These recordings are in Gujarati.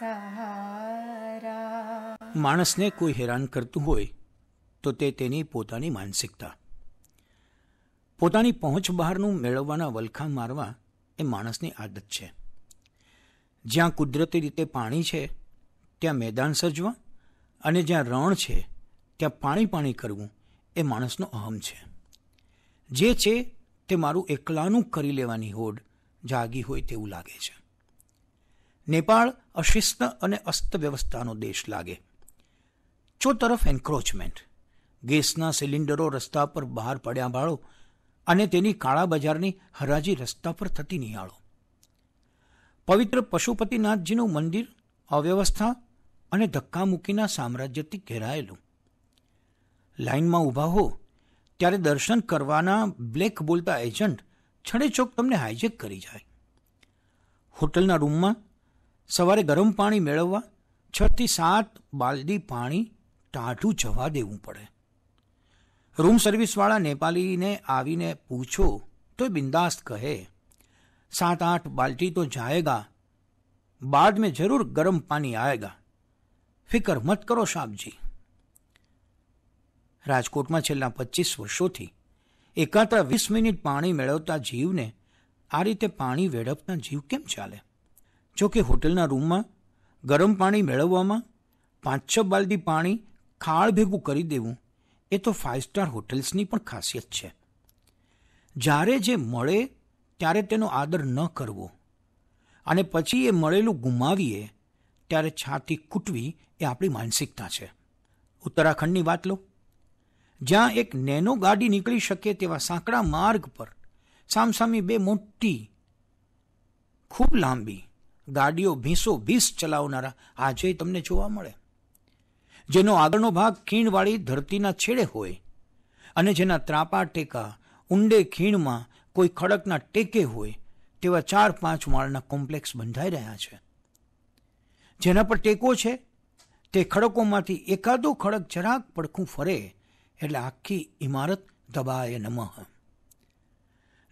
સહારા માણસને કોઈ હેરાન કરતું હોય તો તે તેની પોતાની માનસિકતા પોતાની પહોંચ બહારનું મેળવવાના વલખા મારવા એ માણસની આદત છે જ્યાં કુદરતી રીતે પાણી છે ત્યાં મેદાન સર્જવા અને જ્યાં રણ છે ત્યાં પાણી પાણી કરવું એ માણસનો અહમ છે જે છે તે મારું એકલાનું કરી લેવાની હોડ જાગી હોય તેવું લાગે છે નેપાળ અશિસ્ત અને અસ્તવ્યવસ્થાનો દેશ લાગે ચોતરફ એન્ક્રોચમેન્ટ ગેસના સિલિન્ડરો રસ્તા પર બહાર પડ્યા ભાળો અને તેની કાળા બજારની હરાજી રસ્તા પર થતી નિહાળો પવિત્ર પશુપતિનાથજીનું મંદિર અવ્યવસ્થા અને ધક્કામુક્કીના સામ્રાજ્યથી ઘેરાયેલું લાઇનમાં ઊભા હો ત્યારે દર્શન કરવાના બ્લેક બોલતા એજન્ટ છડેચોક તમને હાઇજેક કરી જાય હોટલના રૂમમાં સવારે ગરમ પાણી મેળવવા છથી સાત બાલદી પાણી ટાઢું જવા દેવું પડે રૂમ સર્વિસવાળા નેપાલીને આવીને પૂછો તો બિંદાસ્ત કહે સાત આઠ બાલ્ટી તો જાયગા બાદ મેં જરૂર ગરમ પાણી आएगा ફિકર મત કરો સાહેબજી રાજકોટમાં છેલ્લા પચીસ વર્ષોથી એકાતા વીસ મિનિટ પાણી મેળવતા જીવને આ રીતે પાણી વેડપતા જીવ કેમ ચાલે જો કે હોટલના રૂમમાં ગરમ પાણી મેળવવામાં પાંચ છ બાલદી પાણી ખાળ ભેગું કરી દેવું એ તો ફાઇવ સ્ટાર હોટલ્સની પણ ખાસિયત છે જ્યારે જે મળે ત્યારે તેનો આદર ન કરવો અને પછી એ મળેલું ગુમાવીએ ત્યારે છાતી કૂટવી એ આપણી માનસિકતા છે ઉત્તરાખંડની વાત લો જ્યાં એક નેનો ગાડી નીકળી શકે તેવા સાંકડા માર્ગ પર સામસામી બે મોટી ખૂબ લાંબી ગાડીઓ ભીસો ભીસ ચલાવનારા આજે તમને જોવા મળે જેનો આગળનો ભાગ ખીણવાળી ધરતીના છેડે હોય અને જેના ત્રાપા ટેકા ઊંડે ખીણમાં કોઈ ખડકના ટેકે હોય તેવા ચાર પાંચ માળના કોમ્પ્લેક્સ બંધાઈ રહ્યા છે જેના પર ટેકો છે તે ખડકોમાંથી એકાદો ખડક જરાક પડખું ફરે એટલે આખી ઇમારત દબાય નમઃ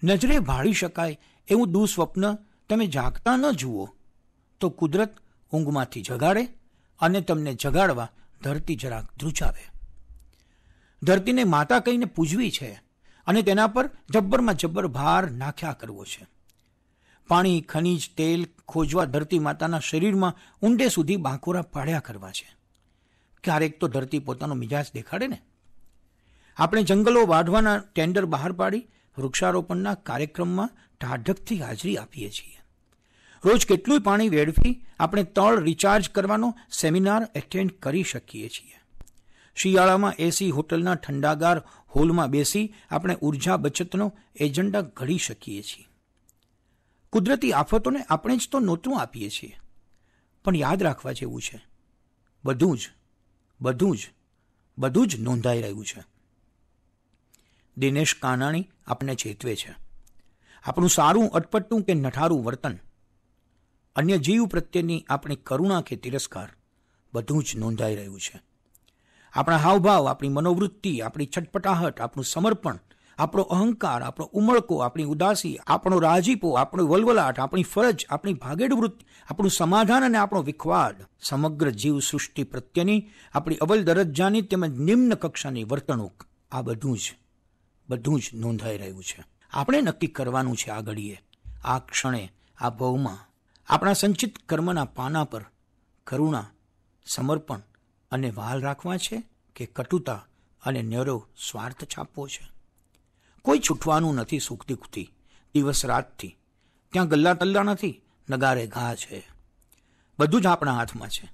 નજરે ભાળી શકાય એવું દુઃસ્વપ્ન તમે જાગતા ન જુઓ તો કુદરત ઊંઘમાંથી જગાડે અને તમને જગાડવા ધરતી જરાક ધ્રુજાવે ધરતીને માતા કહીને પૂજવી છે અને તેના પર જબ્બરમાં જબ્બર ભાર નાખ્યા કરવો છે પાણી ખનીજ તેલ ખોજવા ધરતી માતાના શરીરમાં ઊંડે સુધી બાંકોરા પાડ્યા કરવા છે ક્યારેક તો ધરતી પોતાનો મિજાજ દેખાડે ને આપણે જંગલો વાઢવાના ટેન્ડર બહાર પાડી વૃક્ષારોપણના કાર્યક્રમમાં ઢાઢકથી હાજરી આપીએ છીએ રોજ કેટલું પાણી વેડફી આપણે તળ રિચાર્જ કરવાનો સેમિનાર એટેન્ડ કરી શકીએ છીએ શિયાળામાં એસી હોટલના ઠંડાગાર હોલમાં બેસી આપણે ઉર્જા બચતનો એજન્ડા ઘડી શકીએ છીએ કુદરતી આફતોને આપણે જ તો નોતરું આપીએ છીએ પણ યાદ રાખવા જેવું છે બધું જ બધું જ બધું જ નોંધાઈ રહ્યું છે દિનેશ કાનાણી આપણને ચેતવે છે આપણું સારું અટપટું કે નઠારું વર્તન અન્ય જીવ પ્રત્યેની આપણી કરુણા કે તિરસ્કાર બધું જ નોંધાઈ રહ્યું છે આપણા હાવભાવ આપણી મનોવૃત્તિ આપણી છટપટાહટ આપણું સમર્પણ આપણો અહંકાર આપણો ઉમળકો આપણી ઉદાસી આપણો રાજીપો આપણો વલવલાટ આપણી ફરજ આપણી ભાગેડ વૃત્તિ આપણું સમાધાન અને આપણો વિખવાડ સમગ્ર જીવ સૃષ્ટિ પ્રત્યેની આપણી અવલ દરજ્જાની તેમજ નિમ્ન કક્ષાની વર્તણૂક આ બધું જ બધું જ નોંધાઈ રહ્યું છે આપણે નક્કી કરવાનું છે આ ઘડીએ આ ક્ષણે આ ભવમાં આપણા સંચિત કર્મના પાના પર કરુણા સમર્પણ અને વાલ રાખવા છે કે કટુતા અને નેરો સ્વાર્થ છાપવો છે કોઈ છૂટવાનું નથી સુખ કુતી દિવસ રાતથી ત્યાં ગલ્લા તલ્લા નથી નગારે ઘા છે બધું જ આપણા હાથમાં છે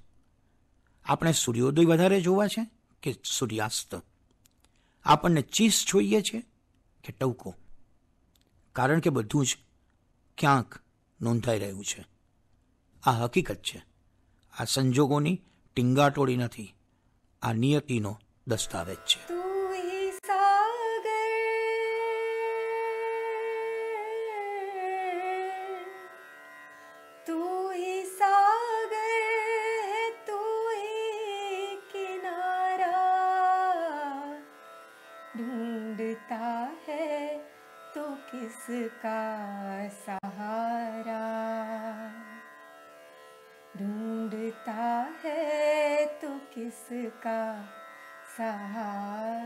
આપણે સૂર્યોદય વધારે જોવા છે કે સૂર્યાસ્ત આપણને ચીસ જોઈએ છે કે ટવકો કારણ કે બધું જ ક્યાંક નોંધાઈ રહ્યું છે આ હકીકત છે આ સંજોગોની ટીંગાટોળી નથી આ નિયતિનો દસ્તાવેજ છે ढूंढता है तो किसका सा सः